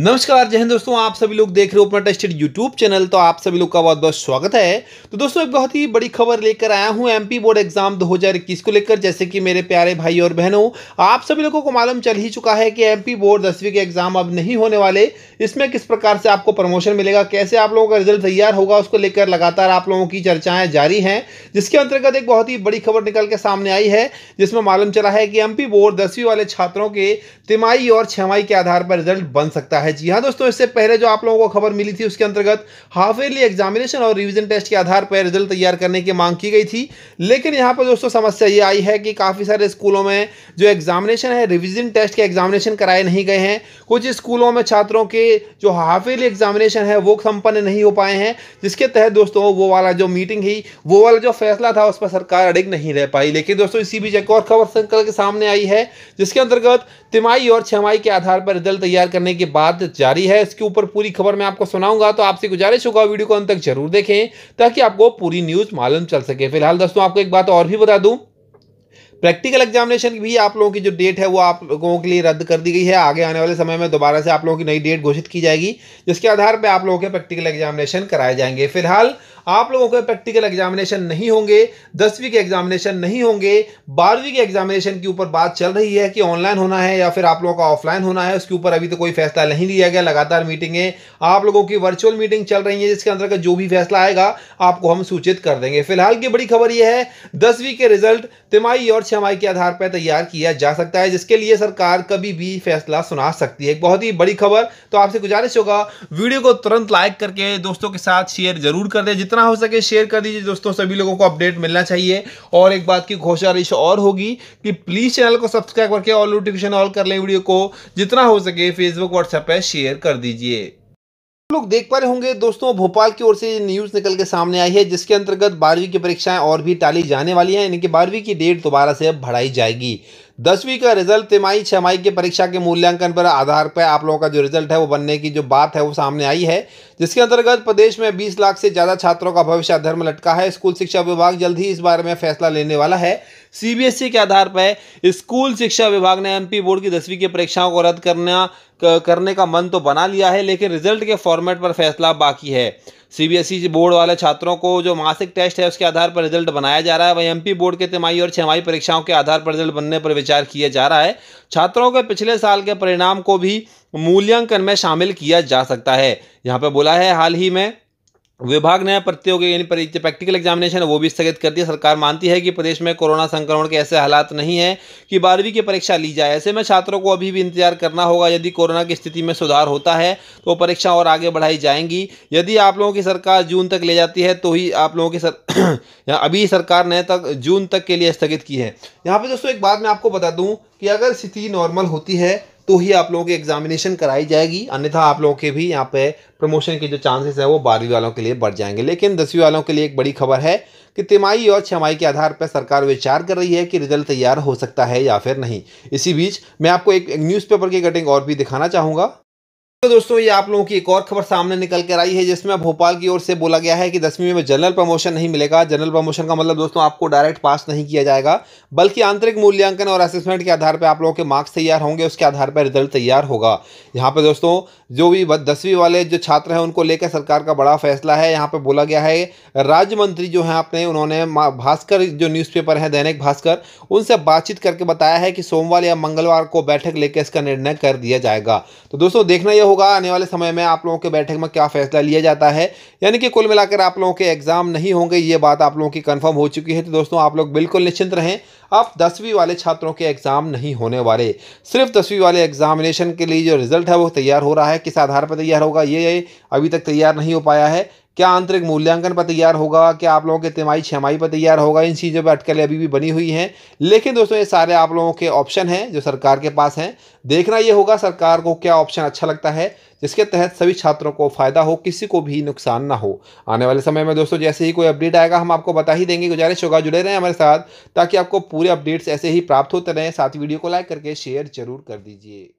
नमस्कार जय हिंद दोस्तों आप सभी लोग देख रहे हो अपना टेस्टेड यूट्यूब चैनल तो आप सभी लोग का बहुत बहुत स्वागत है तो दोस्तों एक बहुत ही बड़ी खबर लेकर आया हूं एमपी बोर्ड एग्जाम 2021 को लेकर जैसे कि मेरे प्यारे भाई और बहनों आप सभी लोगों को मालूम चल ही चुका है कि एमपी बोर्ड दसवीं के एग्जाम अब नहीं होने वाले इसमें किस प्रकार से आपको प्रमोशन मिलेगा कैसे आप लोगों का रिजल्ट तैयार होगा उसको लेकर लगातार आप लोगों की चर्चाएं जारी हैं जिसके अंतर्गत एक बहुत ही बड़ी खबर निकल के सामने आई है जिसमें मालूम चला है कि एमपी बोर्ड दसवीं वाले छात्रों के तिमाही और छमाही के आधार पर रिजल्ट बन सकता है है जी हाँ दोस्तों इससे पहले जो आप लोगों को खबर मिली थी उसके अंतर्गत हाफ ईयरली एग्जामिनेशन और रिवीजन टेस्ट के आधार पर रिजल्ट तैयार करने की मांग की गई थी लेकिन यहाँ पर दोस्तों समस्या ये आई है कि काफ़ी सारे स्कूलों में जो एग्जामिनेशन है रिविजन टेस्ट के एग्जामिनेशन कराए नहीं गए हैं कुछ स्कूलों में छात्रों के जो हाफ ईयरली एग्जामिनेशन है वो सम्पन्न नहीं हो पाए हैं जिसके तहत दोस्तों वो वाला जो मीटिंग ही वो वाला जो फैसला था उस पर सरकार अडिग नहीं रह पाई लेकिन दोस्तों इसी बीच एक और खबर संकल के सामने आई है जिसके अंतर्गत तिमाही और छमाही के आधार पर रिजल्ट तैयार करने के बाद बात जारी है इसके ऊपर पूरी खबर मैं आपको सुनाऊंगा तो आपसे गुजारिश होगा वीडियो को अंत तक जरूर देखें ताकि आपको पूरी न्यूज मालूम चल सके फिलहाल दोस्तों आपको एक बात और भी बता दूं प्रैक्टिकल एग्जामिनेशन की भी आप लोगों की जो डेट है वो आप लोगों के लिए रद्द कर दी गई है आगे आने वाले समय में दोबारा से आप लोगों की नई डेट घोषित की जाएगी जिसके आधार पर आप लोगों के प्रैक्टिकल एग्जामिनेशन कराए जाएंगे फिलहाल आप लोगों के प्रैक्टिकल एग्जामिनेशन नहीं होंगे दसवीं के एग्जामिनेशन नहीं होंगे बारहवीं के एग्जामिनेशन के ऊपर बात चल रही है कि ऑनलाइन होना है या फिर आप लोगों का ऑफलाइन होना है उसके ऊपर अभी तो कोई फैसला नहीं लिया गया लगातार मीटिंगें आप लोगों की वर्चुअल मीटिंग चल रही है जिसके अंतर्गत जो भी फैसला आएगा आपको हम सूचित कर देंगे फिलहाल की बड़ी खबर यह है दसवीं के रिजल्ट तिमाही और छमाही के आधार पर तैयार किया जा सकता है जिसके लिए सरकार कभी भी फैसला सुना सकती है बहुत ही बड़ी खबर तो आपसे गुजारिश होगा वीडियो को तुरंत लाइक करके दोस्तों के साथ शेयर जरूर कर दें जितना जितना हो सके शेयर कर दीजिए दोस्तों सभी लोगों को अपडेट मिलना चाहिए और एक बात की घोषारिश और होगी कि प्लीज़ चैनल को सब्सक्राइब करके ऑल नोटिफिकेशन ऑल कर लें वीडियो को जितना हो सके फेसबुक व्हाट्सएप पर शेयर कर दीजिए लोग देख पा रहे होंगे दोस्तों भोपाल की ओर से न्यूज निकल के सामने आई है जिसके अंतर्गत बारहवीं की परीक्षाएं और भी टाली जाने वाली हैं कि बारहवीं की डेट दोबारा से बढ़ाई जाएगी दसवीं का रिजल्ट तिमाही छमाही की परीक्षा के मूल्यांकन पर आधार पर आप लोगों का जो रिजल्ट है वो बनने की जो बात है वो सामने आई है जिसके अंतर्गत प्रदेश में बीस लाख से ज़्यादा छात्रों का भविष्य धर्म लटका है स्कूल शिक्षा विभाग जल्द ही इस बारे में फैसला लेने वाला है सीबीएसई e के आधार पर स्कूल शिक्षा विभाग ने एमपी बोर्ड की दसवीं की परीक्षाओं को रद्द करना करने का मन तो बना लिया है लेकिन रिजल्ट के फॉर्मेट पर फैसला बाकी है सीबीएसई e बोर्ड वाले छात्रों को जो मासिक टेस्ट है उसके आधार पर रिजल्ट बनाया जा रहा है वहीं एमपी बोर्ड के तिमाही और छमाही परीक्षाओं के आधार पर रिजल्ट बनने पर विचार किया जा रहा है छात्रों के पिछले साल के परिणाम को भी मूल्यांकन में शामिल किया जा सकता है यहाँ पर बोला है हाल ही में विभाग ने प्रतियोगी यानी परीक्षा प्रैक्टिकल एग्जामिनेशन वो भी स्थगित कर दिया सरकार मानती है कि प्रदेश में कोरोना संक्रमण के ऐसे हालात नहीं है कि बारहवीं की परीक्षा ली जाए ऐसे में छात्रों को अभी भी इंतजार करना होगा यदि कोरोना की स्थिति में सुधार होता है तो परीक्षा और आगे बढ़ाई जाएंगी यदि आप लोगों की सरकार जून तक ले जाती है तो ही आप लोगों की सर अभी सरकार ने तक जून तक के लिए स्थगित की है यहाँ पर दोस्तों एक बात मैं आपको बता दूँ कि अगर स्थिति नॉर्मल होती है तो ही आप लोगों की एग्जामिनेशन कराई जाएगी अन्यथा आप लोगों के भी यहाँ पे प्रमोशन के जो चांसेस है वो बारहवीं वालों के लिए बढ़ जाएंगे लेकिन दसवीं वालों के लिए एक बड़ी खबर है कि तिमाही और छमाही के आधार पर सरकार विचार कर रही है कि रिजल्ट तैयार हो सकता है या फिर नहीं इसी बीच मैं आपको एक न्यूज़पेपर की कटिंग और भी दिखाना चाहूँगा तो दोस्तों ये आप लोगों की एक और खबर सामने निकल कर आई है जिसमें भोपाल की ओर से बोला गया है कि दसवीं में जनरल प्रमोशन नहीं मिलेगा जनरल प्रमोशन का मतलब दोस्तों आपको डायरेक्ट पास नहीं किया जाएगा बल्कि आंतरिक मूल्यांकन और असेसमेंट के आधार पर आप लोगों के मार्क्स तैयार होंगे उसके आधार पर रिजल्ट तैयार होगा यहाँ पर दोस्तों जो भी दसवीं वाले जो छात्र हैं उनको लेकर सरकार का बड़ा फैसला है यहाँ पर बोला गया है राज्य मंत्री जो हैं आपने उन्होंने भास्कर जो न्यूज़पेपर है दैनिक भास्कर उनसे बातचीत करके बताया है कि सोमवार या मंगलवार को बैठक लेकर इसका निर्णय कर दिया जाएगा तो दोस्तों देखना यह होगा आने वाले समय में आप लोगों के बैठक में क्या फैसला लिया जाता है यानी कि कुल मिलाकर आप लोगों के एग्ज़ाम नहीं होंगे ये बात आप लोगों की कन्फर्म हो चुकी है तो दोस्तों आप लोग बिल्कुल निश्चिंत रहें आप दसवीं वाले छात्रों के एग्ज़ाम नहीं होने वाले सिर्फ दसवीं वाले एग्जामिनेशन के लिए जो रिज़ल्ट है वो तैयार हो रहा है किस आधार पर तैयार होगा ये अभी तक तैयार नहीं हो पाया है क्या आंतरिक मूल्यांकन पर तैयार होगा क्या आप लोगों के तिमाही छमाही पर तैयार होगा इन चीज़ों पर अटकलें अभी भी बनी हुई हैं लेकिन दोस्तों ये सारे आप लोगों के ऑप्शन हैं जो सरकार के पास हैं देखना ये होगा सरकार को क्या ऑप्शन अच्छा लगता है जिसके तहत सभी छात्रों को फ़ायदा हो किसी को भी नुकसान ना हो आने वाले समय में दोस्तों जैसे ही कोई अपडेट आएगा हम आपको बता ही देंगे गुजारिश होगा जुड़े रहें हमारे साथ ताकि आपको पूरे अपडेट्स ऐसे ही प्राप्त होते रहें साथ वीडियो को लाइक करके शेयर जरूर कर दीजिए